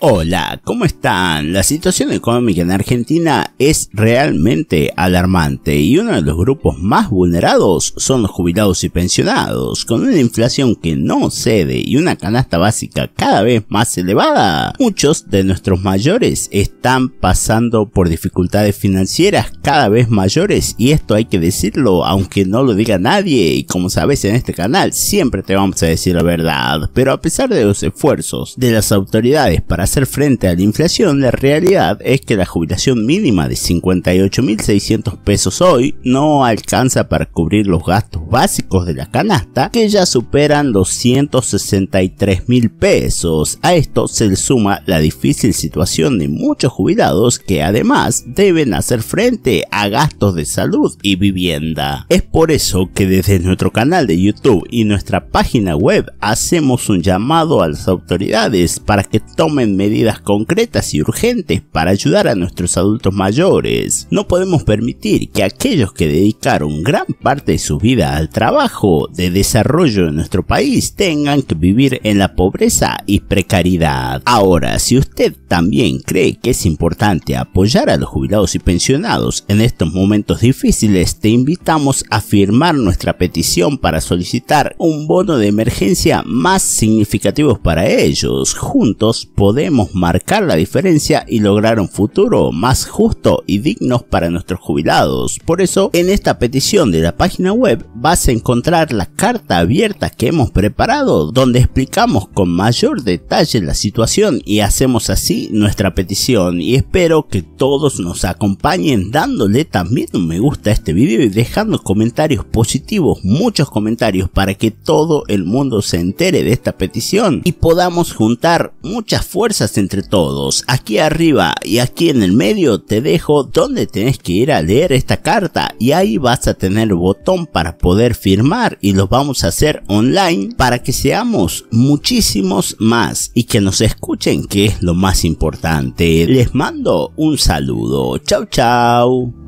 Hola, ¿cómo están? La situación económica en Argentina es realmente alarmante y uno de los grupos más vulnerados son los jubilados y pensionados. Con una inflación que no cede y una canasta básica cada vez más elevada, muchos de nuestros mayores están pasando por dificultades financieras cada vez mayores y esto hay que decirlo aunque no lo diga nadie y como sabes en este canal siempre te vamos a decir la verdad, pero a pesar de los esfuerzos de las autoridades para hacer frente a la inflación, la realidad es que la jubilación mínima de 58.600 pesos hoy no alcanza para cubrir los gastos básicos de la canasta, que ya superan los 163.000 pesos. A esto se le suma la difícil situación de muchos jubilados que además deben hacer frente a gastos de salud y vivienda. Es por eso que desde nuestro canal de YouTube y nuestra página web hacemos un llamado a las autoridades para que tomen medidas concretas y urgentes para ayudar a nuestros adultos mayores. No podemos permitir que aquellos que dedicaron gran parte de su vida al trabajo de desarrollo de nuestro país tengan que vivir en la pobreza y precariedad. Ahora, si usted también cree que es importante apoyar a los jubilados y pensionados en estos momentos difíciles, te invitamos a firmar nuestra petición para solicitar un bono de emergencia más significativo para ellos. Juntos podemos marcar la diferencia y lograr un futuro más justo y digno para nuestros jubilados. Por eso, en esta petición de la página web vas a encontrar la carta abierta que hemos preparado, donde explicamos con mayor detalle la situación y hacemos así nuestra petición y espero que todos nos acompañen dándole también un me gusta a este vídeo y dejando comentarios positivos, muchos comentarios para que todo el mundo se entere de esta petición y podamos juntar muchas fuerzas entre todos. Aquí arriba y aquí en el medio te dejo donde tenés que ir a leer esta carta y ahí vas a tener el botón para poder firmar y lo vamos a hacer online para que seamos muchísimos más y que nos escuchen que es lo más importante. Les mando un saludo. Chau chau.